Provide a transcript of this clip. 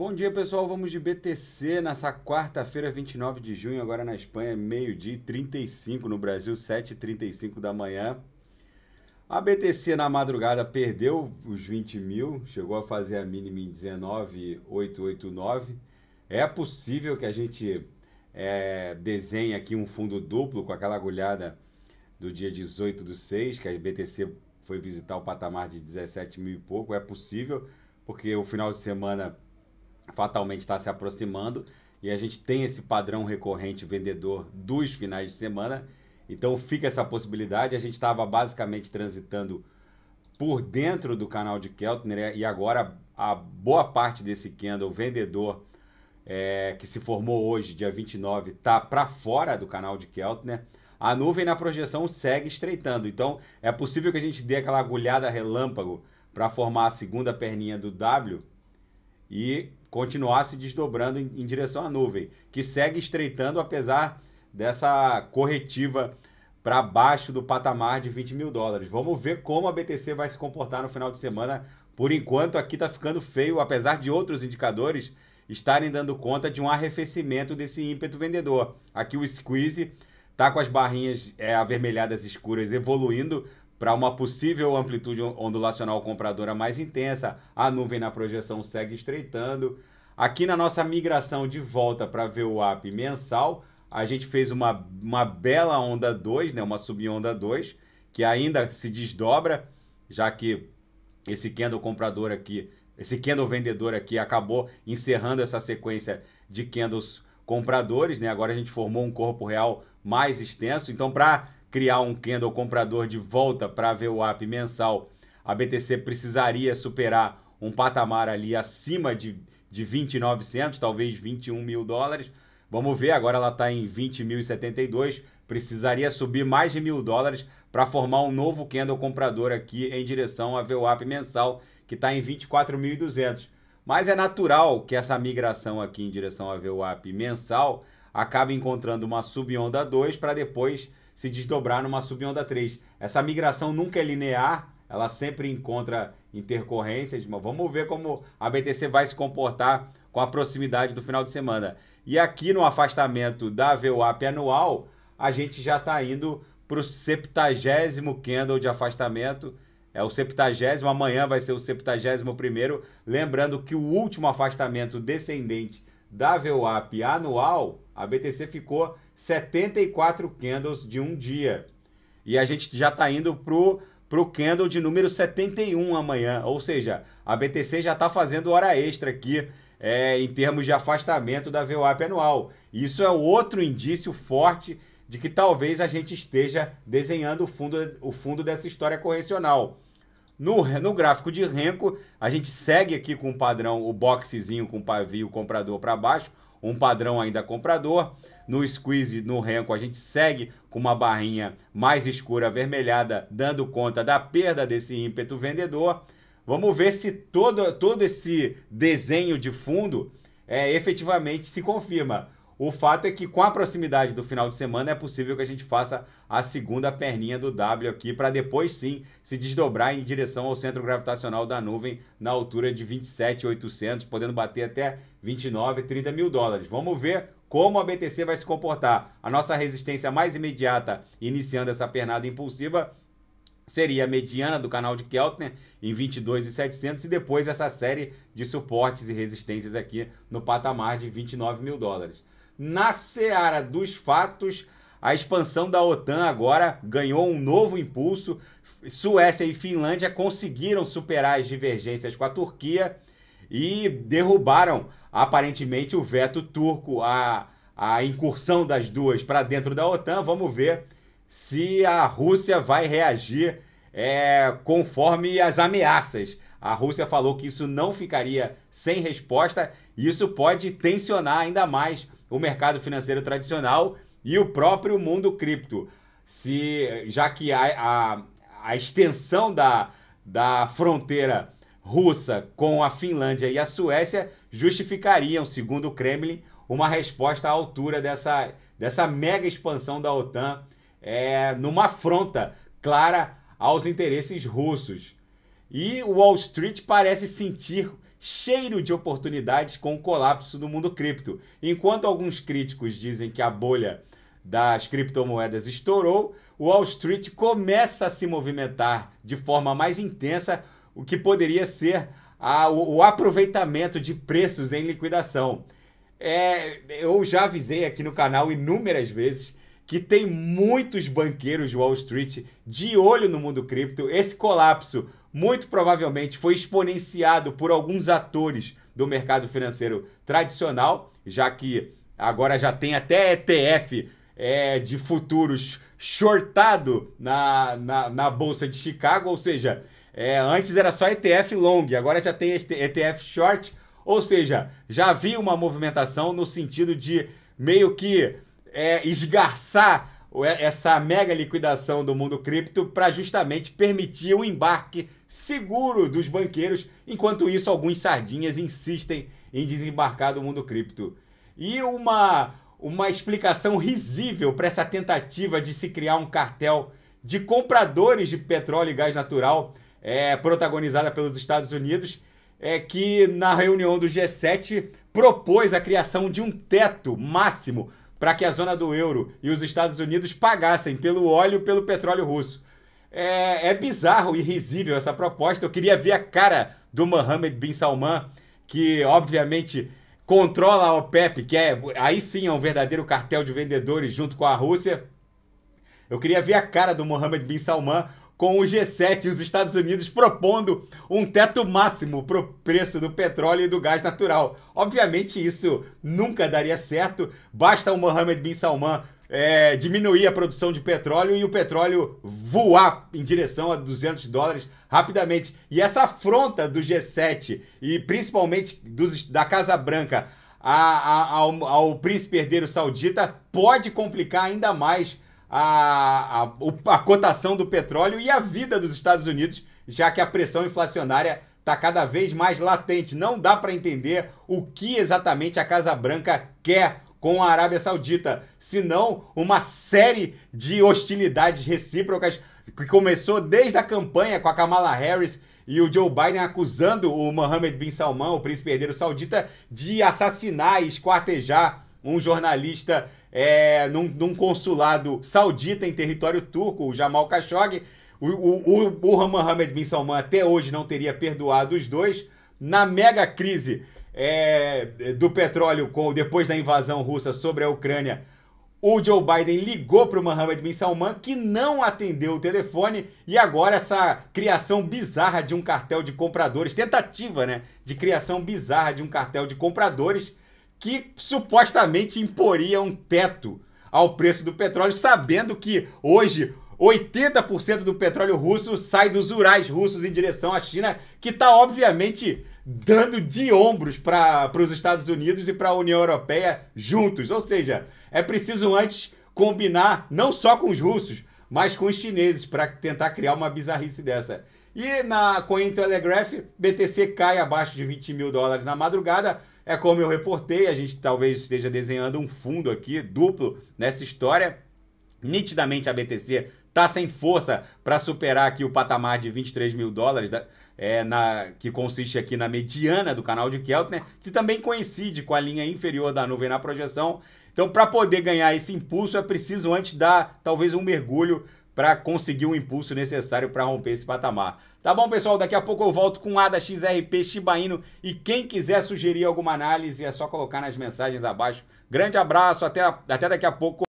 Bom dia, pessoal. Vamos de BTC nessa quarta-feira, 29 de junho, agora na Espanha, meio-dia e 35, no Brasil, 7h35 da manhã. A BTC na madrugada perdeu os 20 mil, chegou a fazer a mínima em 19,889. É possível que a gente é, desenhe aqui um fundo duplo com aquela agulhada do dia 18 do 6, que a BTC foi visitar o patamar de 17 mil e pouco. É possível, porque o final de semana fatalmente está se aproximando e a gente tem esse padrão recorrente vendedor dos finais de semana. Então fica essa possibilidade. A gente estava basicamente transitando por dentro do canal de Keltner né? e agora a boa parte desse candle vendedor é, que se formou hoje, dia 29, está para fora do canal de Keltner. A nuvem na projeção segue estreitando. Então é possível que a gente dê aquela agulhada relâmpago para formar a segunda perninha do W e continuar se desdobrando em, em direção à nuvem, que segue estreitando apesar dessa corretiva para baixo do patamar de 20 mil dólares. Vamos ver como a BTC vai se comportar no final de semana. Por enquanto, aqui está ficando feio, apesar de outros indicadores estarem dando conta de um arrefecimento desse ímpeto vendedor. Aqui o squeeze está com as barrinhas é, avermelhadas escuras evoluindo para uma possível amplitude ondulacional compradora mais intensa, a nuvem na projeção segue estreitando. Aqui na nossa migração de volta para o VWAP mensal, a gente fez uma, uma bela onda 2, né? uma subonda 2, que ainda se desdobra, já que esse candle comprador aqui, esse candle vendedor aqui acabou encerrando essa sequência de candles compradores, né? Agora a gente formou um corpo real mais extenso. Então, para criar um candle comprador de volta para a VWAP mensal, a BTC precisaria superar um patamar ali acima de, de 2900, talvez 21 mil dólares. Vamos ver, agora ela está em 20.072, precisaria subir mais de mil dólares para formar um novo candle comprador aqui em direção à VWAP mensal, que está em 24.200. Mas é natural que essa migração aqui em direção à VWAP mensal acabe encontrando uma subonda 2 para depois se desdobrar numa subonda 3. Essa migração nunca é linear, ela sempre encontra intercorrências, mas vamos ver como a BTC vai se comportar com a proximidade do final de semana. E aqui no afastamento da VWAP anual, a gente já está indo para o 70 candle de afastamento. É o 70, amanhã vai ser o 71. Lembrando que o último afastamento descendente da VWAP anual, a BTC ficou 74 candles de um dia. E a gente já está indo pro pro candle de número 71 amanhã, ou seja, a BTC já está fazendo hora extra aqui é, em termos de afastamento da VWAP anual. Isso é outro indício forte de que talvez a gente esteja desenhando o fundo, o fundo dessa história correcional. No, no gráfico de renco, a gente segue aqui com o padrão, o boxezinho com o pavio comprador para baixo, um padrão ainda comprador. No squeeze, no renco, a gente segue com uma barrinha mais escura avermelhada, dando conta da perda desse ímpeto vendedor. Vamos ver se todo, todo esse desenho de fundo é, efetivamente se confirma. O fato é que com a proximidade do final de semana é possível que a gente faça a segunda perninha do W aqui para depois sim se desdobrar em direção ao centro gravitacional da nuvem na altura de 27.800, podendo bater até 29, 30 mil dólares. Vamos ver como a BTC vai se comportar. A nossa resistência mais imediata iniciando essa pernada impulsiva seria a mediana do canal de Keltner em 22,700 e depois essa série de suportes e resistências aqui no patamar de 29 mil dólares. Na seara dos fatos, a expansão da OTAN agora ganhou um novo impulso. Suécia e Finlândia conseguiram superar as divergências com a Turquia e derrubaram aparentemente o veto turco à, à incursão das duas para dentro da OTAN. Vamos ver se a Rússia vai reagir é, conforme as ameaças. A Rússia falou que isso não ficaria sem resposta. Isso pode tensionar ainda mais o mercado financeiro tradicional e o próprio mundo cripto. Se, já que a, a, a extensão da, da fronteira russa com a Finlândia e a Suécia justificariam, segundo o Kremlin, uma resposta à altura dessa, dessa mega expansão da OTAN, é, numa afronta clara aos interesses russos. E o Wall Street parece sentir cheiro de oportunidades com o colapso do mundo cripto. Enquanto alguns críticos dizem que a bolha das criptomoedas estourou, Wall Street começa a se movimentar de forma mais intensa, o que poderia ser a, o, o aproveitamento de preços em liquidação. É, eu já avisei aqui no canal inúmeras vezes que tem muitos banqueiros de Wall Street de olho no mundo cripto. Esse colapso muito provavelmente foi exponenciado por alguns atores do mercado financeiro tradicional, já que agora já tem até ETF é, de futuros shortado na, na, na, Bolsa de Chicago, ou seja, é, antes era só ETF long, agora já tem ETF short, ou seja, já havia uma movimentação no sentido de meio que é, esgarçar é, essa mega liquidação do mundo cripto para justamente permitir o embarque seguro dos banqueiros, enquanto isso alguns sardinhas insistem em desembarcar do mundo cripto. E uma uma explicação risível para essa tentativa de se criar um cartel de compradores de petróleo e gás natural, é, protagonizada pelos Estados Unidos, é que na reunião do G7 propôs a criação de um teto máximo para que a zona do euro e os Estados Unidos pagassem pelo óleo e pelo petróleo russo. É, é bizarro e risível essa proposta. Eu queria ver a cara do Mohammed bin Salman, que obviamente controla a OPEP, que é aí sim é um verdadeiro cartel de vendedores junto com a Rússia. Eu queria ver a cara do Mohammed bin Salman com o G7 e os Estados Unidos propondo um teto máximo para o preço do petróleo e do gás natural. Obviamente, isso nunca daria certo, basta o Mohammed bin Salman. É, diminuir a produção de petróleo e o petróleo voar em direção a 200 dólares rapidamente. E essa afronta do G7 e principalmente dos, da Casa Branca a, a, ao, ao príncipe herdeiro saudita pode complicar ainda mais a, a, a cotação do petróleo e a vida dos Estados Unidos, já que a pressão inflacionária está cada vez mais latente. Não dá para entender o que exatamente a Casa Branca quer com a Arábia Saudita, senão uma série de hostilidades recíprocas que começou desde a campanha com a Kamala Harris e o Joe Biden acusando o Mohammed bin Salman, o príncipe herdeiro saudita, de assassinar e esquartejar um jornalista é, num, num, consulado saudita em território turco, o Jamal Khashoggi. O, o, o Mohammed Bin Salman até hoje não teria perdoado os dois. Na mega crise é, do petróleo com, depois da invasão russa sobre a Ucrânia, o Joe Biden ligou para o Mohammed Bin Salman, que não atendeu o telefone, e agora essa criação bizarra de um cartel de compradores, tentativa né, de criação bizarra de um cartel de compradores, que supostamente imporia um teto ao preço do petróleo, sabendo que hoje 80% do petróleo russo sai dos Urais russos em direção à China, que está obviamente dando de ombros para os Estados Unidos e para a União Europeia juntos. Ou seja, é preciso antes combinar não só com os russos, mas com os chineses para tentar criar uma bizarrice dessa. E na Cointelegraph, BTC cai abaixo de 20 mil dólares na madrugada, é como eu reportei, a gente talvez esteja desenhando um fundo aqui duplo nessa história. Nitidamente a BTC tá sem força para superar aqui o patamar de 23 mil dólares, da, é, na, que consiste aqui na mediana do canal de Keltner, que também coincide com a linha inferior da nuvem na projeção. Então, para poder ganhar esse impulso, é preciso antes dar talvez um mergulho para conseguir o impulso necessário para romper esse patamar. Tá bom, pessoal? Daqui a pouco eu volto com a da XRP Shiba Inu e quem quiser sugerir alguma análise é só colocar nas mensagens abaixo. Grande abraço, até, até daqui a pouco.